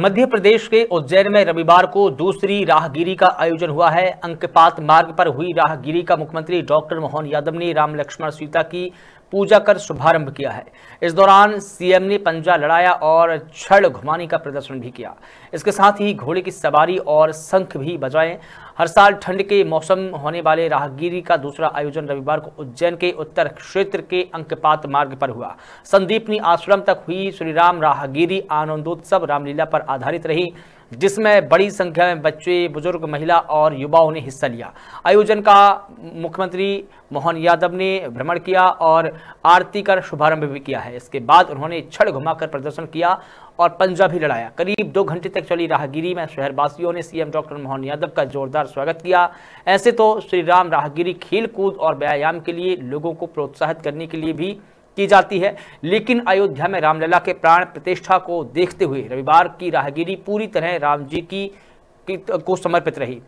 मध्य प्रदेश के उज्जैन में रविवार को दूसरी राहगिरी का आयोजन हुआ है अंकपात मार्ग पर हुई राहगिरी का मुख्यमंत्री डॉक्टर मोहन यादव ने राम लक्ष्मण सीता की पूजा कर शुभारंभ किया है इस दौरान सीएम ने पंजा लड़ाया और छड़ घुमाने का प्रदर्शन भी किया इसके साथ ही घोड़े की सवारी और शंख भी बजाए हर साल ठंड के मौसम होने वाले राहगीरी का दूसरा आयोजन रविवार को उज्जैन के उत्तर क्षेत्र के अंकपात मार्ग पर हुआ संदीपनी आश्रम तक हुई श्रीराम राहगीरी आनंदोत्सव रामलीला पर आधारित रही जिसमें बड़ी संख्या में बच्चे बुजुर्ग महिला और युवाओं ने हिस्सा लिया आयोजन का मुख्यमंत्री मोहन यादव ने भ्रमण किया और आरती कर शुभारंभ भी किया है इसके बाद उन्होंने छड़ घुमाकर प्रदर्शन किया और पंजा भी लड़ाया करीब दो घंटे तक चली राहगिरी में शहरवासियों ने सीएम डॉक्टर मोहन यादव का जोरदार स्वागत किया ऐसे तो श्री राम राहगिरी खेल कूद और व्यायाम के लिए लोगों को प्रोत्साहित करने के लिए भी की जाती है लेकिन अयोध्या में रामलला के प्राण प्रतिष्ठा को देखते हुए रविवार की राहगिरी पूरी तरह राम जी की, की को समर्पित रही